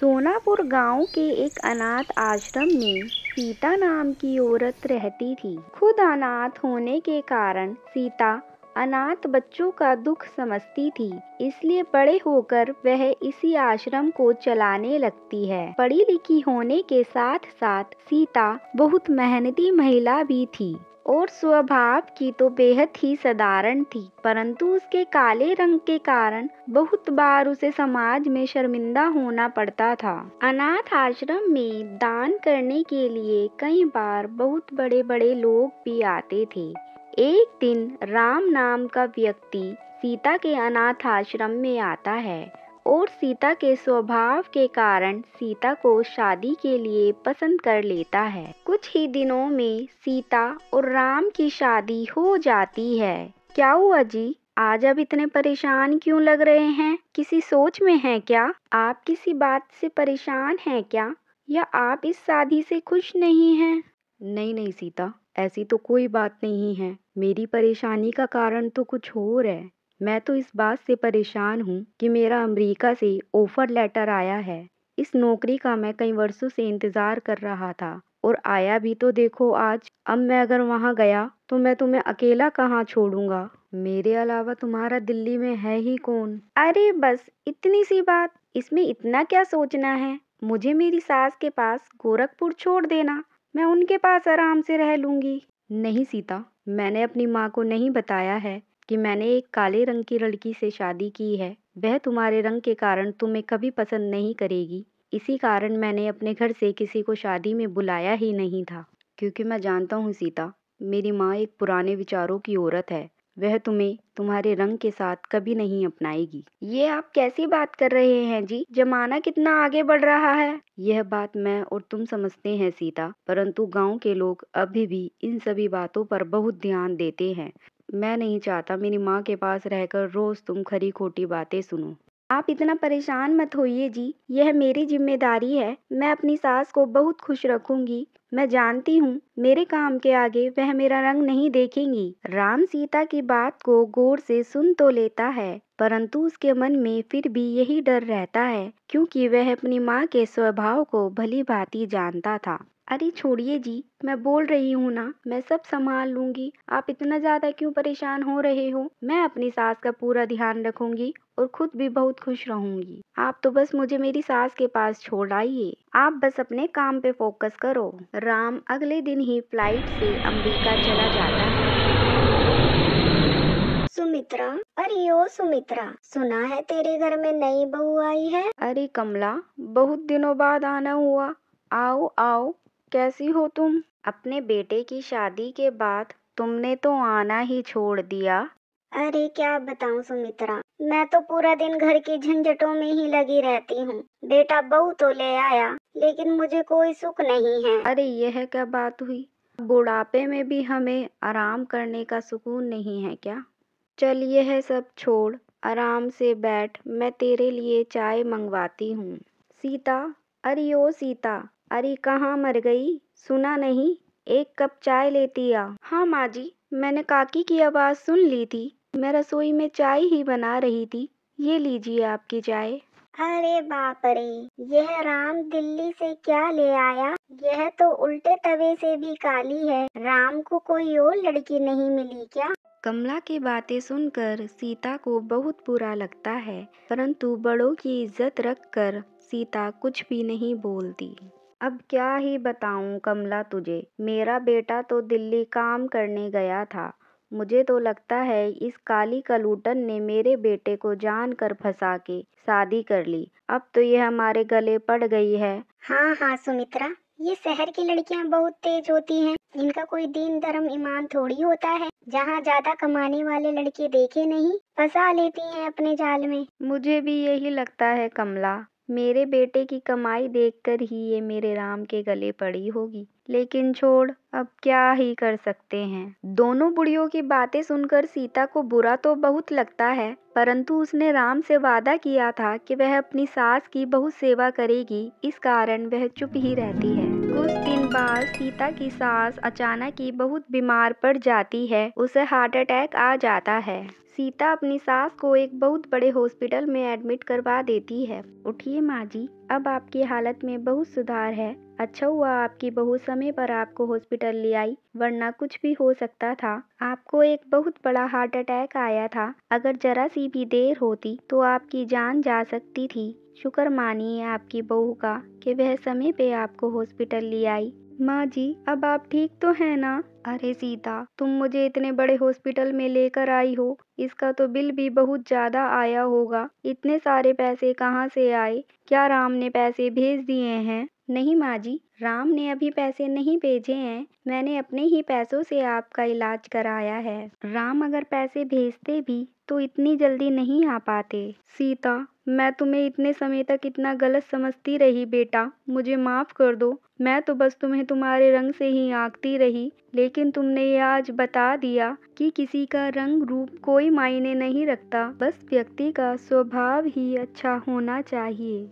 सोनापुर गांव के एक अनाथ आश्रम में सीता नाम की औरत रहती थी खुद अनाथ होने के कारण सीता अनाथ बच्चों का दुख समझती थी इसलिए बड़े होकर वह इसी आश्रम को चलाने लगती है पढ़ी लिखी होने के साथ साथ सीता बहुत मेहनती महिला भी थी और स्वभाव की तो बेहद ही साधारण थी परंतु उसके काले रंग के कारण बहुत बार उसे समाज में शर्मिंदा होना पड़ता था अनाथ आश्रम में दान करने के लिए कई बार बहुत बड़े बड़े लोग भी आते थे एक दिन राम नाम का व्यक्ति सीता के अनाथ आश्रम में आता है और सीता के स्वभाव के कारण सीता को शादी के लिए पसंद कर लेता है कुछ ही दिनों में सीता और राम की शादी हो जाती है क्या हुआ जी आज आप इतने परेशान क्यों लग रहे हैं किसी सोच में हैं क्या आप किसी बात से परेशान हैं क्या या आप इस शादी से खुश नहीं हैं नहीं नहीं सीता ऐसी तो कोई बात नहीं है मेरी परेशानी का कारण तो कुछ और है मैं तो इस बात से परेशान हूँ कि मेरा अमेरिका से ऑफ़र लेटर आया है इस नौकरी का मैं कई वर्षों से इंतज़ार कर रहा था और आया भी तो देखो आज अब मैं अगर वहाँ गया तो मैं तुम्हें अकेला कहाँ छोड़ूंगा मेरे अलावा तुम्हारा दिल्ली में है ही कौन अरे बस इतनी सी बात इसमें इतना क्या सोचना है मुझे मेरी सास के पास गोरखपुर छोड़ देना मैं उनके पास आराम से रह लूँगी नहीं सीता मैंने अपनी माँ को नहीं बताया है कि मैंने एक काले रंग की लड़की से शादी की है वह तुम्हारे रंग के कारण तुम्हें कभी पसंद नहीं करेगी इसी कारण मैंने अपने घर से किसी को शादी में बुलाया ही नहीं था क्योंकि मैं जानता हूँ सीता मेरी माँ एक पुराने विचारों की औरत है वह तुम्हें तुम्हारे रंग के साथ कभी नहीं अपनाएगी ये आप कैसी बात कर रहे हैं जी जमाना कितना आगे बढ़ रहा है यह बात मैं और तुम समझते हैं सीता परंतु गांव के लोग अभी भी इन सभी बातों पर बहुत ध्यान देते हैं मैं नहीं चाहता मेरी माँ के पास रहकर रोज़ तुम खरी खोटी बातें सुनो आप इतना परेशान मत होइए जी यह मेरी जिम्मेदारी है मैं अपनी सास को बहुत खुश रखूंगी मैं जानती हूँ मेरे काम के आगे वह मेरा रंग नहीं देखेंगी राम सीता की बात को गौर से सुन तो लेता है परंतु उसके मन में फिर भी यही डर रहता है क्योंकि वह अपनी माँ के स्वभाव को भली भांति जानता था अरे छोड़िए जी मैं बोल रही हूँ ना मैं सब संभाल लूंगी आप इतना ज़्यादा क्यों परेशान हो रहे हो मैं अपनी सास का पूरा ध्यान रखूंगी और खुद भी बहुत खुश रहूंगी आप तो बस मुझे मेरी सास के पास छोड़ आइए आप बस अपने काम पे फोकस करो राम अगले दिन ही फ्लाइट से अमेरिका चला जाता है सुमित्रा अरे ओ सुमित्रा सुना है तेरे घर में नई बहू आई है अरे कमला बहुत दिनों बाद आना हुआ आओ आओ कैसी हो तुम अपने बेटे की शादी के बाद तुमने तो आना ही छोड़ दिया अरे क्या बताऊं सुमित्रा मैं तो पूरा दिन घर की झंझटों में ही लगी रहती हूँ बेटा बहू तो ले आया लेकिन मुझे कोई सुख नहीं है अरे यह क्या बात हुई बुढ़ापे में भी हमें आराम करने का सुकून नहीं है क्या चल यह सब छोड़ आराम से बैठ मैं तेरे लिए चाय मंगवाती हूँ सीता अरे ओ सीता अरे कहाँ मर गई सुना नहीं एक कप चाय लेती आ हाँ माँ जी मैंने काकी की आवाज़ सुन ली थी मैं रसोई में चाय ही बना रही थी ये लीजिए आपकी चाय अरे बाप रे यह राम दिल्ली से क्या ले आया यह तो उल्टे तवे से भी काली है राम को कोई और लड़की नहीं मिली क्या कमला की बातें सुनकर सीता को बहुत बुरा लगता है परंतु बड़ों की इज्जत रखकर सीता कुछ भी नहीं बोलती अब क्या ही बताऊँ कमला तुझे मेरा बेटा तो दिल्ली काम करने गया था मुझे तो लगता है इस काली कलूटन ने मेरे बेटे को जान कर फंसा के शादी कर ली अब तो ये हमारे गले पड़ गई है हाँ हाँ सुमित्रा ये शहर की लड़कियाँ बहुत तेज होती हैं इनका कोई दीन धर्म ईमान थोड़ी होता है जहाँ ज्यादा कमाने वाले लड़के देखे नहीं फंसा लेती हैं अपने जाल में मुझे भी यही लगता है कमला मेरे बेटे की कमाई देखकर ही ये मेरे राम के गले पड़ी होगी लेकिन छोड़ अब क्या ही कर सकते हैं दोनों बुढ़ियों की बातें सुनकर सीता को बुरा तो बहुत लगता है परंतु उसने राम से वादा किया था कि वह अपनी सास की बहुत सेवा करेगी इस कारण वह चुप ही रहती है कुछ दिन बाद सीता की सास अचानक ही बहुत बीमार पड़ जाती है उसे हार्ट अटैक आ जाता है सीता अपनी सास को एक बहुत बड़े हॉस्पिटल में एडमिट करवा देती है उठिए माँ जी अब आपकी हालत में बहुत सुधार है अच्छा हुआ आपकी बहू समय पर आपको हॉस्पिटल ले आई वरना कुछ भी हो सकता था आपको एक बहुत बड़ा हार्ट अटैक आया था अगर जरा सी भी देर होती तो आपकी जान जा सकती थी शुक्र मानिए आपकी बहू का कि वह समय पे आपको हॉस्पिटल ले आई माँ जी अब आप ठीक तो हैं ना अरे सीता तुम मुझे इतने बड़े हॉस्पिटल में लेकर आई हो इसका तो बिल भी बहुत ज्यादा आया होगा इतने सारे पैसे कहाँ से आए क्या राम ने पैसे भेज दिए हैं नहीं माँ जी राम ने अभी पैसे नहीं भेजे हैं मैंने अपने ही पैसों से आपका इलाज कराया है राम अगर पैसे भेजते भी तो इतनी जल्दी नहीं आ पाते सीता मैं तुम्हें इतने समय तक इतना गलत समझती रही बेटा मुझे माफ़ कर दो मैं तो बस तुम्हें तुम्हारे रंग से ही आंकती रही लेकिन तुमने ये आज बता दिया कि किसी का रंग रूप कोई मायने नहीं रखता बस व्यक्ति का स्वभाव ही अच्छा होना चाहिए